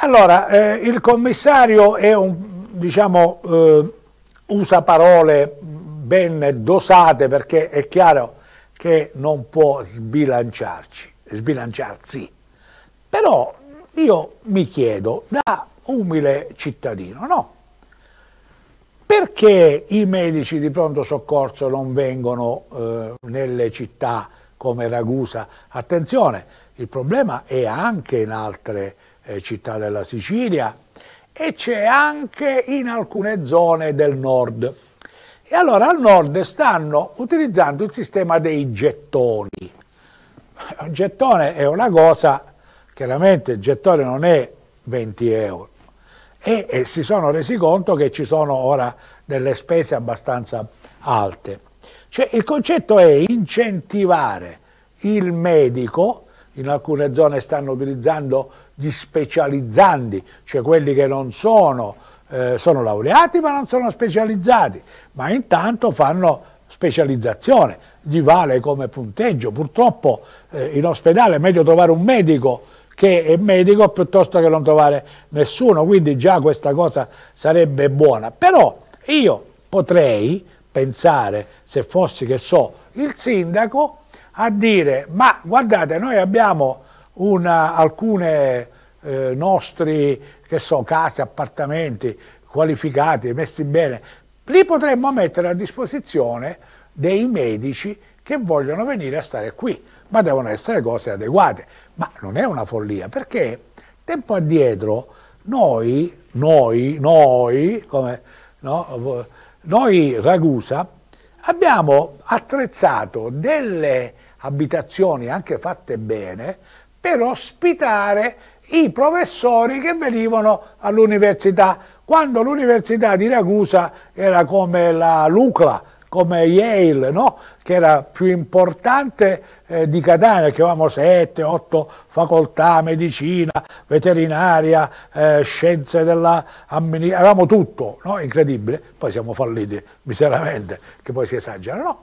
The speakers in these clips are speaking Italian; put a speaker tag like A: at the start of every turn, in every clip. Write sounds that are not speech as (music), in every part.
A: Allora, eh, il commissario è un, diciamo, eh, usa parole ben dosate perché è chiaro che non può sbilanciarci, sbilanciarsi. Però io mi chiedo, da umile cittadino, no? Perché i medici di pronto soccorso non vengono eh, nelle città come Ragusa? Attenzione, il problema è anche in altre città eh, città della Sicilia e c'è anche in alcune zone del nord. E allora al nord stanno utilizzando il sistema dei gettoni. Un gettone è una cosa, chiaramente il gettone non è 20 euro. E, e si sono resi conto che ci sono ora delle spese abbastanza alte. Cioè il concetto è incentivare il medico in alcune zone stanno utilizzando gli specializzandi, cioè quelli che non sono, eh, sono laureati ma non sono specializzati, ma intanto fanno specializzazione, gli vale come punteggio. Purtroppo eh, in ospedale è meglio trovare un medico che è medico piuttosto che non trovare nessuno, quindi già questa cosa sarebbe buona. Però io potrei pensare, se fossi che so, il sindaco a dire ma guardate noi abbiamo una, alcune eh, nostri che so, case, appartamenti qualificati, messi bene, li potremmo mettere a disposizione dei medici che vogliono venire a stare qui, ma devono essere cose adeguate. Ma non è una follia, perché tempo addietro noi, noi, noi, come, no, noi Ragusa, abbiamo attrezzato delle abitazioni anche fatte bene, per ospitare i professori che venivano all'università, quando l'università di Ragusa era come la Lucla, come Yale, no? che era più importante eh, di Catania, che avevamo sette, otto facoltà, medicina, veterinaria, eh, scienze dell'amministrazione, avevamo tutto, no? incredibile, poi siamo falliti miseramente, che poi si esagera, no?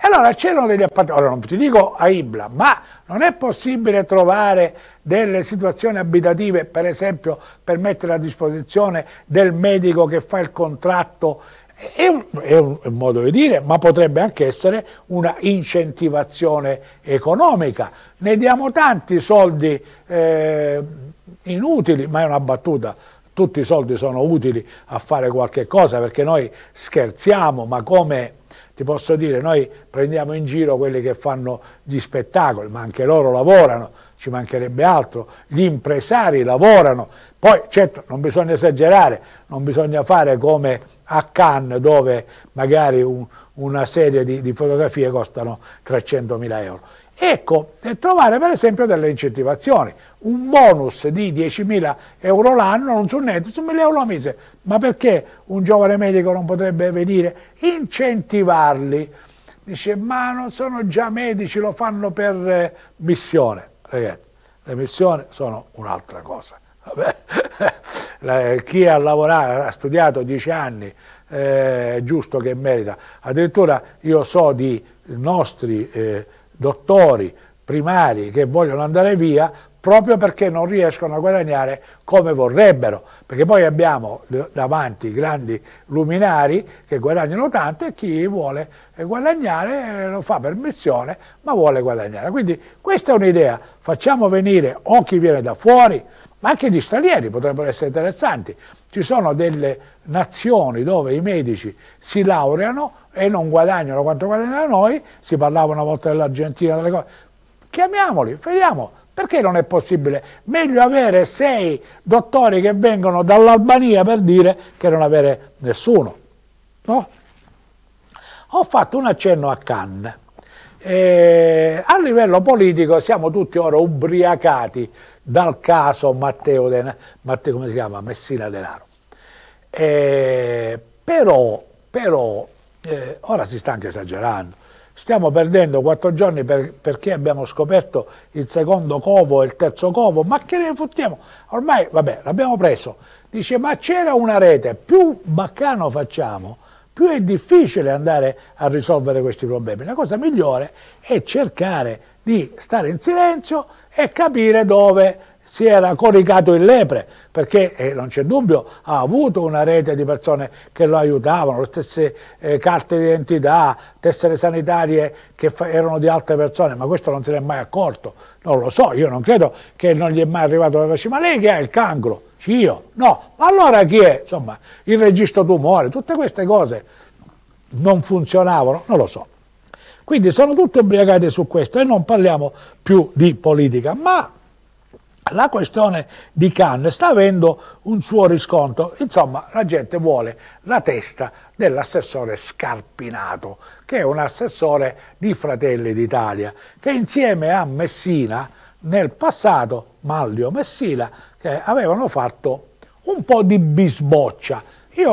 A: allora c'erano degli appartamenti, ora non ti dico a Ibla, ma non è possibile trovare delle situazioni abitative, per esempio per mettere a disposizione del medico che fa il contratto è un, è un, modo di dire, ma potrebbe anche essere una incentivazione economica. Ne diamo tanti soldi eh, inutili, ma è una battuta. Tutti i soldi sono utili a fare qualche cosa perché noi scherziamo, ma come ti posso dire, noi prendiamo in giro quelli che fanno gli spettacoli, ma anche loro lavorano, ci mancherebbe altro, gli impresari lavorano, poi certo non bisogna esagerare, non bisogna fare come a Cannes dove magari un, una serie di, di fotografie costano 300.000 euro. Ecco, eh, trovare per esempio delle incentivazioni, un bonus di 10.000 euro l'anno, non su niente, su 1.000 euro al mese, ma perché un giovane medico non potrebbe venire? Incentivarli. Dice, ma non sono già medici, lo fanno per eh, missione. Ragazzi, le missioni sono un'altra cosa. (laughs) Chi ha lavorato, ha studiato 10 anni, eh, è giusto che merita. Addirittura io so di nostri... Eh, dottori primari che vogliono andare via proprio perché non riescono a guadagnare come vorrebbero, perché poi abbiamo davanti grandi luminari che guadagnano tanto e chi vuole guadagnare lo fa per missione, ma vuole guadagnare. Quindi questa è un'idea, facciamo venire o chi viene da fuori ma anche gli stranieri potrebbero essere interessanti. Ci sono delle nazioni dove i medici si laureano e non guadagnano quanto guadagnano noi, si parlava una volta dell'Argentina, delle cose. Chiamiamoli, vediamo, perché non è possibile? Meglio avere sei dottori che vengono dall'Albania per dire che non avere nessuno. No? Ho fatto un accenno a Cannes. E eh, a livello politico siamo tutti ora ubriacati dal caso Matteo, Den Matteo come si chiama? Messina Denaro. Eh, però, però eh, ora si sta anche esagerando. Stiamo perdendo quattro giorni per, perché abbiamo scoperto il secondo covo e il terzo covo, ma che ne fottiamo? Ormai, vabbè, l'abbiamo preso. Dice, ma c'era una rete, più baccano facciamo, più è difficile andare a risolvere questi problemi. La cosa migliore è cercare di stare in silenzio e capire dove si era coricato il lepre, perché eh, non c'è dubbio, ha avuto una rete di persone che lo aiutavano, le stesse eh, carte d'identità, tessere sanitarie che erano di altre persone, ma questo non se ne è mai accorto, non lo so, io non credo che non gli è mai arrivato la voce, ma lei che ha il cancro? Io? No, ma allora chi è? Insomma, il registro tumore, tutte queste cose non funzionavano, non lo so. Quindi sono tutte ubriacate su questo e non parliamo più di politica, ma la questione di Cannes sta avendo un suo riscontro, insomma la gente vuole la testa dell'assessore Scarpinato, che è un assessore di Fratelli d'Italia, che insieme a Messina nel passato, Maglio Messina, che avevano fatto un po' di bisboccia. Io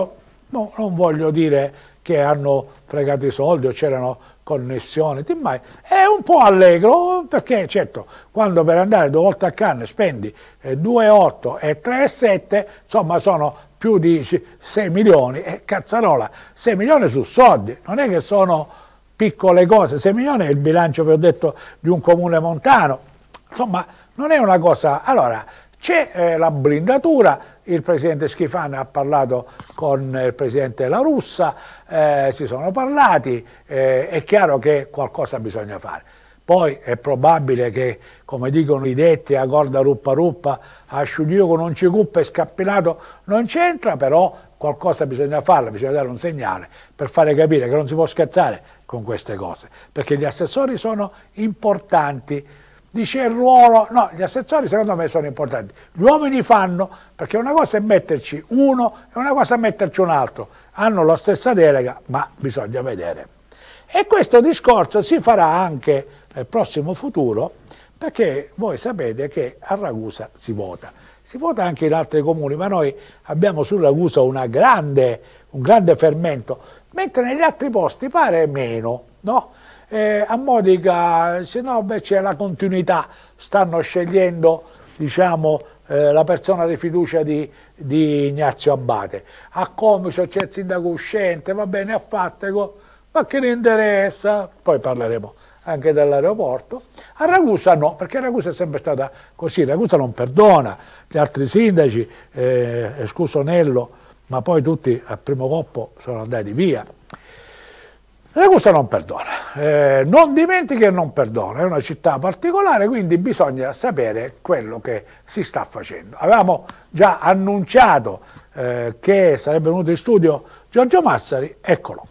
A: no, boh, non voglio dire che hanno fregato i soldi o c'erano connessione, mai, è un po' allegro perché certo quando per andare due volte a Cannes spendi 2,8 eh, e 3,7 insomma sono più di 6 milioni e cazzarola 6 milioni su soldi, non è che sono piccole cose, 6 milioni è il bilancio vi ho detto di un comune montano, insomma non è una cosa, allora c'è eh, la blindatura, il presidente Schifani ha parlato con il presidente La Russa, eh, si sono parlati, eh, è chiaro che qualcosa bisogna fare. Poi è probabile che, come dicono i detti, a corda ruppa ruppa, a sciuglio con un cicuppa e scappinato non c'entra, però qualcosa bisogna farla, bisogna dare un segnale per fare capire che non si può scherzare con queste cose, perché gli assessori sono importanti dice il ruolo, no, gli assessori secondo me sono importanti, gli uomini fanno, perché una cosa è metterci uno e una cosa è metterci un altro, hanno la stessa delega, ma bisogna vedere. E questo discorso si farà anche nel prossimo futuro, perché voi sapete che a Ragusa si vota, si vota anche in altri comuni, ma noi abbiamo su Ragusa grande, un grande fermento, mentre negli altri posti pare meno no? Eh, a Modica se no c'è la continuità, stanno scegliendo diciamo, eh, la persona di fiducia di, di, Ignazio Abate. A Comiso c'è il sindaco uscente, va bene, a Fattego, ma che ne interessa? Poi parleremo anche dell'aeroporto. A Ragusa no, perché Ragusa è sempre stata così, Ragusa non perdona, gli altri sindaci, eh, escluso Nello, ma poi tutti al primo coppo sono andati via. Ragusa non perdona, eh, non dimentichi che non perdona, è una città particolare, quindi bisogna sapere quello che si sta facendo. Avevamo già annunciato eh, che sarebbe venuto in studio Giorgio Massari, eccolo.